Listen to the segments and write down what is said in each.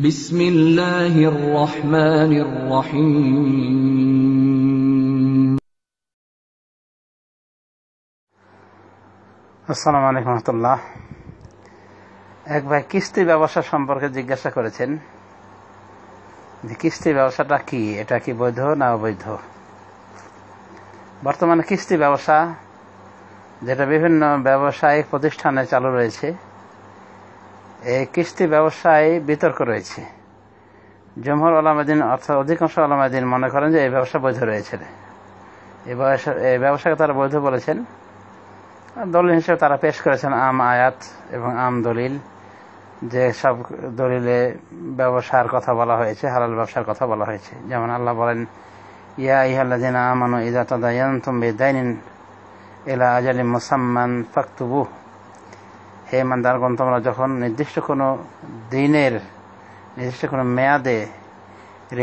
আসসালামু আলাইকুম রহমতুল্লাহ এক ভাই কিস্তি ব্যবসা সম্পর্কে জিজ্ঞাসা করেছেন যে কিস্তি ব্যবসাটা কি এটা কি বৈধ না অবৈধ বর্তমানে কিস্তি ব্যবসা যেটা বিভিন্ন ব্যবসায়িক প্রতিষ্ঠানে চালু রয়েছে এই কিস্তি ব্যবসায় বিতর্ক রয়েছে জমহর আলামাদিন অর্থাৎ অধিকাংশ আলামাদিন মনে করেন যে এই ব্যবসা বৈধ রয়েছে এই ব্যবসাকে তারা বৈধ বলেছেন দলিল হিসেবে তারা পেশ করেছেন আম আয়াত এবং আম দলিল যে সব দলিলে ব্যবসার কথা বলা হয়েছে হালাল ব্যবসার কথা বলা হয়েছে যেমন আল্লাহ বলেন ইয়া ইহাল্লাদিন আমানু ইদা তাদায়ন্তুম বেদাইনিন এলা আজালি মুসাম্মান ফাক্তুবুহ হে ইমানদারগণ তোমরা যখন নির্দিষ্ট কোনো দিনের নির্দিষ্ট কোনো মেয়াদে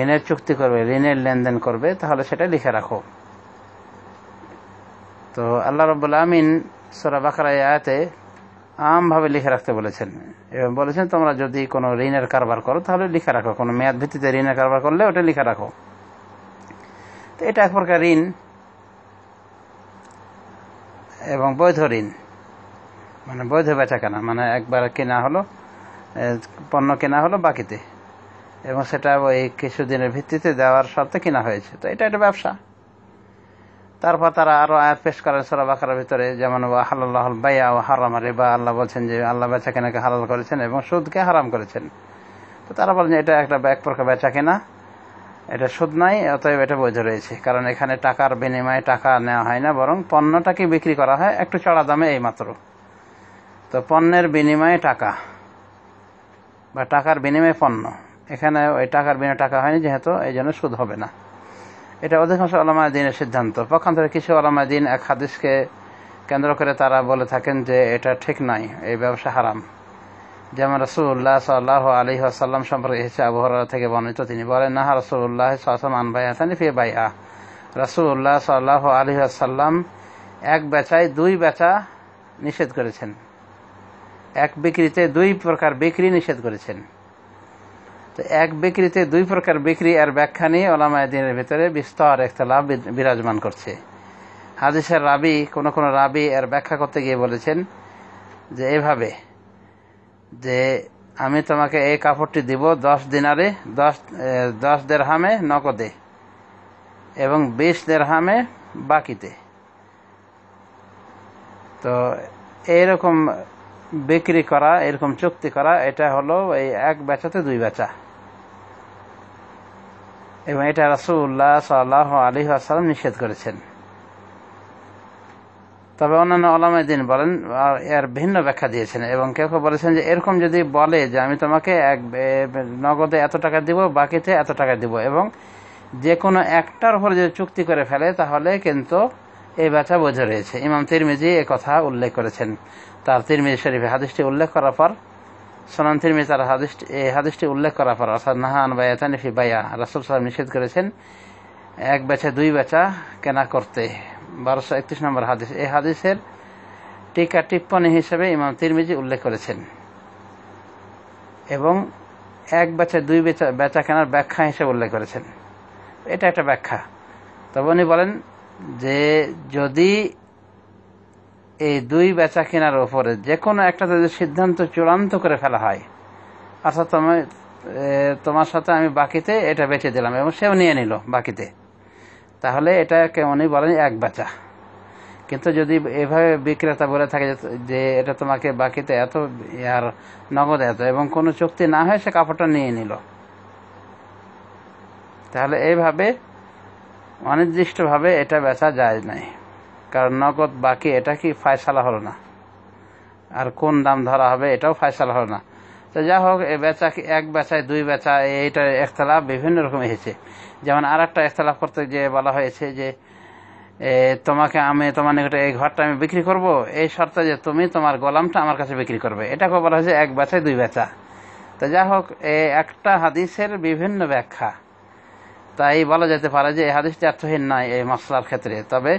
ঋণের চুক্তি করবে ঋণের লেনদেন করবে তাহলে সেটা লিখে রাখো তো আল্লাহ রব্বুল আমিন সোরা বাকরাই আয়াতে আমভাবে লিখে রাখতে বলেছেন এবং বলেছেন তোমরা যদি কোনো ঋণের কারবার করো তাহলে লিখে রাখো কোনো মেয়াদ ভিত্তিতে ঋণের কারবার করলে ওটা লিখে রাখো তো এটা এক প্রকার ঋণ এবং বৈধ ঋণ মানে বৈধ বেচা কেনা মানে একবার কেনা হলো পণ্য কেনা হলো বাকিতে এবং সেটা ওই কিছুদিনের ভিত্তিতে দেওয়ার শর্তে কেনা হয়েছে তো এটা একটা ব্যবসা তারপর তারা আরও আয়াত পেশ করার সরাবাকার ভিতরে যেমন হালাল্লাহ বাইয়া ও হারাম বা আল্লাহ বলছেন যে আল্লাহ বেচা কেনাকে হালাল করেছেন এবং সুদকে হারাম করেছেন তো তারা বলেন এটা একটা এক প্রকার বেচা কেনা এটা সুদ নাই অতএব এটা বৈধ রয়েছে কারণ এখানে টাকার বিনিময়ে টাকা নেওয়া হয় না বরং পণ্যটাকে বিক্রি করা হয় একটু চড়া দামে এই মাত্র তো পণ্যের বিনিময়ে টাকা বা টাকার বিনিময়ে পণ্য এখানে ওই টাকার বিনিময়ে টাকা হয়নি যেহেতু এই জন্য সুদ হবে না এটা অধিকাংশ আলামা দিনের সিদ্ধান্ত পক্ষান্তরে কিছু আলামা দিন এক হাদিসকে কেন্দ্র করে তারা বলে থাকেন যে এটা ঠিক নাই এই ব্যবসা হারাম যেমন রসুল্লাহ সাল্লাহ আলী আসাল্লাম সম্পর্কে এসেছে আবহাওয়া থেকে বর্ণিত তিনি বলেন না রসুল্লাহ সাল্লাম ভাই হাসানি ফিয়ে ভাই আহ রসুল্লাহ সাল্লাহ আলী আসাল্লাম এক বেচায় দুই বেচা নিষেধ করেছেন এক বিক্রিতে দুই প্রকার বিক্রি নিষেধ করেছেন তো এক বিক্রিতে দুই প্রকার বিক্রি আর ব্যাখ্যা নিয়ে ওলামায়দিনের ভেতরে বিস্তর একটা লাভ বিরাজমান করছে হাদিসের রাবি কোনো কোনো রাবি এর ব্যাখ্যা করতে গিয়ে বলেছেন যে এভাবে যে আমি তোমাকে এই কাপড়টি দিব দশ দিনারে দশ দশ দেড়হামে নকদে এবং বিশ দেড়হামে বাকিতে তো এইরকম বিক্রি করা এরকম চুক্তি করা এটা হলো এই এক বেচাতে দুই বেচা এবং এটা রাসুল্লাহ সাল্লাহ আলী আসালাম নিষেধ করেছেন তবে অন্যান্য আলামায় দিন বলেন এর ভিন্ন ব্যাখ্যা দিয়েছেন এবং কেউ কেউ বলেছেন যে এরকম যদি বলে যে আমি তোমাকে এক নগদে এত টাকা দিব বাকিতে এত টাকা দিব এবং যে কোনো একটার উপর যদি চুক্তি করে ফেলে তাহলে কিন্তু এই ব্যাটা বোঝা রয়েছে ইমাম তিরমিজি এ কথা উল্লেখ করেছেন তার তিরমিজি শরীফে হাদিসটি উল্লেখ করার পর সোনান তিরমিজি তার হাদিসটি এই হাদিসটি উল্লেখ করার পর অর্থাৎ নাহান বায়াতানিফি বায়া রাসুল সাহেব নিষেধ করেছেন এক বেচা দুই বেচা কেনা করতে বারোশো একত্রিশ নম্বর হাদিস এই হাদিসের টিকা টিপ্পণী হিসেবে ইমাম তিরমিজি উল্লেখ করেছেন এবং এক বেচা দুই বেচা বেচা কেনার ব্যাখ্যা হিসেবে উল্লেখ করেছেন এটা একটা ব্যাখ্যা তবে উনি বলেন যে যদি এই দুই বেচা কেনার ওপরে যে কোনো একটা যদি সিদ্ধান্ত চূড়ান্ত করে ফেলা হয় আচ্ছা তোমার তোমার সাথে আমি বাকিতে এটা বেঁচে দিলাম এবং সেও নিয়ে নিল বাকিতে তাহলে এটা কেমনই বলেন এক বেচা কিন্তু যদি এভাবে বিক্রেতা বলে থাকে যে এটা তোমাকে বাকিতে এত আর নগদ এত এবং কোনো চুক্তি না হয় সে কাপড়টা নিয়ে নিল তাহলে এইভাবে অনির্দিষ্টভাবে এটা বেচা যায় নাই কারণ নগদ বাকি এটা কি ফায়সালা হলো না আর কোন দাম ধরা হবে এটাও ফায়সালা হলো না তো যা হোক এ বেচা কি এক বেচায় দুই বেচা এইটা একতলাপ বিভিন্ন রকম এসেছে যেমন আর একটা একতলাপ করতে যে বলা হয়েছে যে তোমাকে আমি তোমার নিকটে এই ঘরটা আমি বিক্রি করব এই শর্তে যে তুমি তোমার গোলামটা আমার কাছে বিক্রি করবে এটাকে বলা হয়েছে এক বেচায় দুই বেচা তো যা হোক এ একটা হাদিসের বিভিন্ন ব্যাখ্যা তাই বলা যেতে পারে যে এই হাদিসটি অর্থহীন নাই এই মশলার ক্ষেত্রে তবে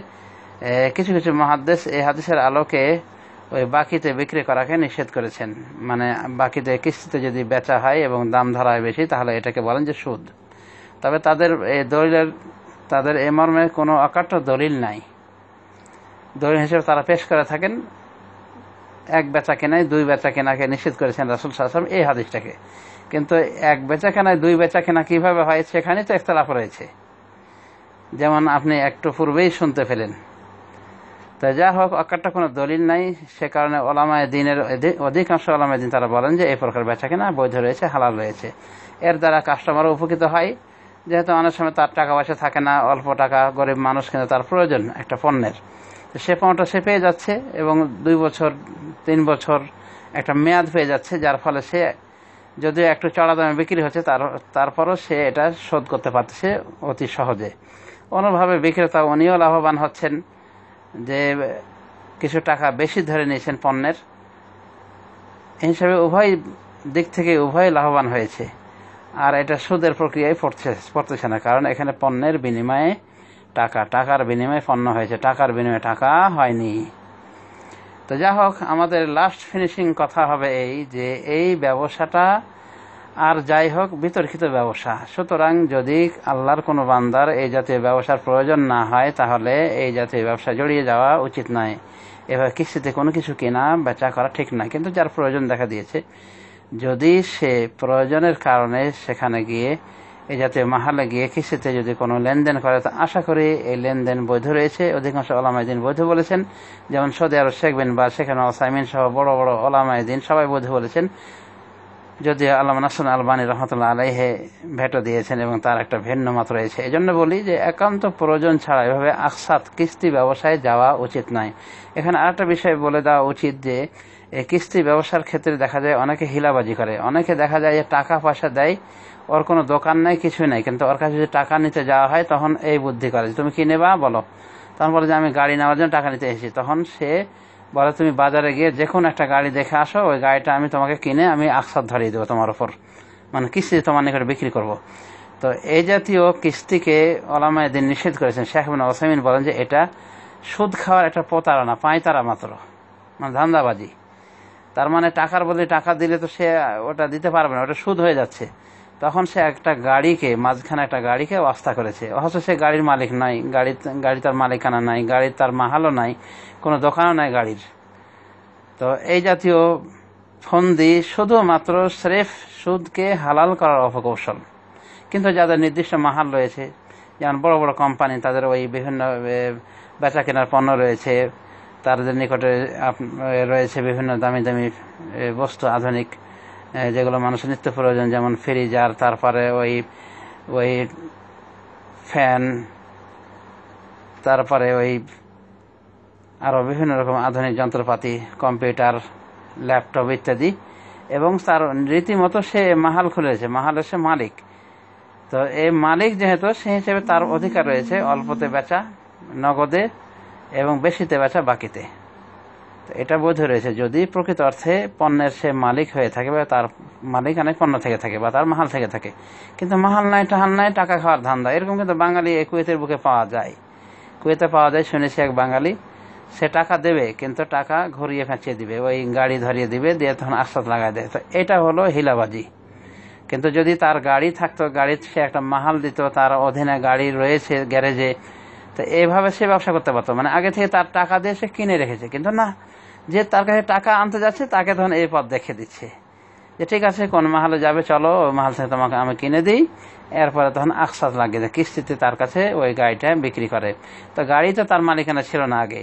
কিছু কিছু মহাদ্দেশ এই হাদিসের আলোকে ওই বাকিতে বিক্রি করাকে নিষেধ করেছেন মানে বাকিতে কিস্তিতে যদি বেচা হয় এবং দাম ধরা হয় বেশি তাহলে এটাকে বলেন যে সুদ তবে তাদের এই দলিলের তাদের এ মর্মে কোনো অকাট্য দলিল নাই দলিল হিসেবে তারা পেশ করে থাকেন এক বেচা কেনায় দুই বেচা কেনাকে নিষেধ করেছেন রাসুল সাহসম এই হাদিসটাকে কিন্তু এক কেনায় দুই বেচাকেনা কিভাবে হয় সেখানে তো একতলাফ রয়েছে যেমন আপনি একটু পূর্বেই শুনতে ফেলেন তো যা হোক অকারটা কোনো দলিল নাই সে কারণে ওলামায় দিনের অধিকাংশ ওলামায় দিন তারা বলেন যে এই প্রকার বেচাকেনা বৈধ রয়েছে হালাল রয়েছে এর দ্বারা কাস্টমারও উপকৃত হয় যেহেতু অনেক সময় তার টাকা পয়সা থাকে না অল্প টাকা গরিব মানুষ কিন্তু তার প্রয়োজন একটা পণ্যের সে পণ্যটা সে পেয়ে যাচ্ছে এবং দুই বছর তিন বছর একটা মেয়াদ পেয়ে যাচ্ছে যার ফলে সে যদি একটু চড়া দামে বিক্রি হচ্ছে তার তারপরও সে এটা শোধ করতে পারছে অতি সহজে অন্যভাবে বিক্রেতা উনিও লাভবান হচ্ছেন যে কিছু টাকা বেশি ধরে নিয়েছেন পণ্যের হিসাবে উভয় দিক থেকে উভয় লাভবান হয়েছে আর এটা সুদের প্রক্রিয়ায় পড়ছে পড়তেছে না কারণ এখানে পণ্যের বিনিময়ে টাকা টাকার বিনিময়ে পণ্য হয়েছে টাকার বিনিময়ে টাকা হয়নি তো যা হোক আমাদের লাস্ট ফিনিশিং কথা হবে এই যে এই ব্যবসাটা আর যাই হোক বিতর্কিত ব্যবসা সুতরাং যদি আল্লাহর কোনো বান্দার এই জাতীয় ব্যবসার প্রয়োজন না হয় তাহলে এই জাতীয় ব্যবসা জড়িয়ে যাওয়া উচিত নয় এবার কিস্তিতে কোনো কিছু কেনা বেচা করা ঠিক না কিন্তু যার প্রয়োজন দেখা দিয়েছে যদি সে প্রয়োজনের কারণে সেখানে গিয়ে এই জাতীয় মাহালে গিয়ে কিস্তিতে যদি কোনো লেনদেন করে তা আশা করি এই লেনদেন বৈধ রয়েছে অধিকাংশ ওলামায়দিন বৈধ বলেছেন যেমন সৌদি আরব শেখ বিন বা সেখানে অসাইমিন সহ বড় বড় ওলামায়দিন সবাই বৈধ বলেছেন যদি আল্লাহ নাসুল আলবানী রহমতুল্লাহ আলাইহে ভেটো দিয়েছেন এবং তার একটা ভিন্ন মত রয়েছে এই জন্য বলি যে একান্ত প্রয়োজন ছাড়া এভাবে আকসাত কিস্তি ব্যবসায় যাওয়া উচিত নয় এখানে আরেকটা বিষয় বলে দেওয়া উচিত যে এই কিস্তি ব্যবসার ক্ষেত্রে দেখা যায় অনেকে হিলাবাজি করে অনেকে দেখা যায় যে টাকা পয়সা দেয় ওর কোনো দোকান নাই কিছু নাই কিন্তু ওর কাছে যদি টাকা নিতে যাওয়া হয় তখন এই বুদ্ধি করে তুমি কি নেবা বলো তখন বলে যে আমি গাড়ি নেওয়ার জন্য টাকা নিতে এসেছি তখন সে বলে তুমি বাজারে গিয়ে যে কোনো একটা গাড়ি দেখে আসো ওই গাড়িটা আমি তোমাকে কিনে আমি আকসার ধরিয়ে দেবো তোমার ওপর মানে কিস্তি তোমার নিকট বিক্রি করব। তো এই জাতীয় কিস্তিকে ওলামায় দিন নিষেধ করেছেন শেখ মিন ওসাইমিন বলেন যে এটা সুদ খাওয়ার একটা প্রতারণা পাঁয়তারা মাত্র মানে ধান্দাবাজি তার মানে টাকার বদলে টাকা দিলে তো সে ওটা দিতে পারবে না ওটা সুদ হয়ে যাচ্ছে তখন সে একটা গাড়িকে মাঝখানে একটা গাড়িকে অবস্থা করেছে অথচ সে গাড়ির মালিক নাই গাড়ি গাড়ি তার মালিকানা নাই গাড়ির তার মাহালও নাই কোনো দোকানও নাই গাড়ির তো এই জাতীয় ফন্দি শুধুমাত্র স্রেফ সুদকে হালাল করার অপকৌশল কিন্তু যাদের নির্দিষ্ট মাহাল রয়েছে যেমন বড় বড় কোম্পানি তাদের ওই বিভিন্ন বেচা কেনার পণ্য রয়েছে তাদের নিকটে রয়েছে বিভিন্ন দামি দামি বস্তু আধুনিক যেগুলো মানুষের নিত্য প্রয়োজন যেমন ফ্রিজার তারপরে ওই ওই ফ্যান তারপরে ওই আরও বিভিন্ন রকম আধুনিক যন্ত্রপাতি কম্পিউটার ল্যাপটপ ইত্যাদি এবং তার রীতিমতো সে মাহাল খুলেছে মাহালের সে মালিক তো এই মালিক যেহেতু সে হিসেবে তার অধিকার রয়েছে অল্পতে বেচা নগদে এবং বেশিতে বেচা বাকিতে তো এটা বৈধ রয়েছে যদি প্রকৃত অর্থে পণ্যের সে মালিক হয়ে থাকে বা তার মালিক অনেক পণ্য থেকে থাকে বা তার মাহাল থেকে থাকে কিন্তু মাহাল নাই টাহাল নাই টাকা খাওয়ার ধান্দা এরকম কিন্তু বাঙালি কুয়েতের বুকে পাওয়া যায় কুয়েতে পাওয়া যায় শুনেছি এক বাঙালি সে টাকা দেবে কিন্তু টাকা ঘুরিয়ে ফেঁচিয়ে দিবে ওই গাড়ি ধরিয়ে দিবে দিয়ে তখন আশ্বাস লাগায় দেয় তো এটা হলো হিলাবাজি কিন্তু যদি তার গাড়ি থাকতো গাড়ির সে একটা মাহাল দিত তার অধীনে গাড়ি রয়েছে গ্যারেজে তো এইভাবে সে ব্যবসা করতে পারতো মানে আগে থেকে তার টাকা দিয়ে সে কিনে রেখেছে কিন্তু না যে তার কাছে টাকা আনতে যাচ্ছে তাকে তখন এই পথ দেখে দিচ্ছে যে ঠিক আছে কোন মাহালে যাবে চলো ওই মাহাল থেকে তোমাকে আমি কিনে দিই এরপরে তখন আকসাদ লাগিয়ে দেয় কিস্তিতে তার কাছে ওই গাড়িটা বিক্রি করে তো গাড়ি তো তার মালিকানা ছিল না আগে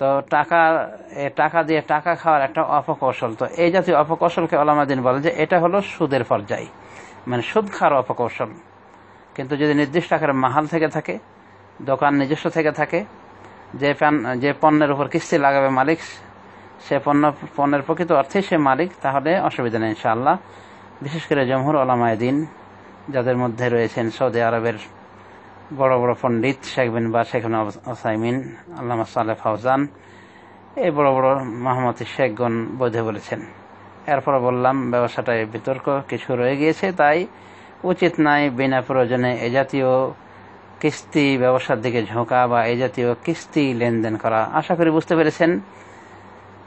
তো টাকা টাকা দিয়ে টাকা খাওয়ার একটা অপকৌশল তো এই জাতীয় অপকৌশলকে দিন বলে যে এটা হলো সুদের পর্যায় মানে সুদ খাওয়ার অপকৌশল কিন্তু যদি নির্দিষ্ট আকারে মাহাল থেকে থাকে দোকান নিজস্ব থেকে থাকে যে প্যান যে পণ্যের উপর কিস্তি লাগাবে মালিক সে পণ্য পণ্যের প্রকৃত অর্থে সে মালিক তাহলে অসুবিধা নেই ইনশাআল্লাহ বিশেষ করে জমহুর আলামায়দিন যাদের মধ্যে রয়েছেন সৌদি আরবের বড় বড় পণ্ডিত শেখ বিন বা শেখ ওসাইমিন আল্লামা সালে ফাউজান এই বড় বড় মহামতি শেখগণ বৈধ বলেছেন এরপর বললাম ব্যবসাটায় বিতর্ক কিছু রয়ে গিয়েছে তাই উচিত নাই বিনা প্রয়োজনে এ জাতীয় কিস্তি ব্যবসার দিকে ঝোঁকা বা এ জাতীয় কিস্তি লেনদেন করা আশা করি বুঝতে পেরেছেন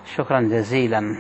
شكرا جزيلا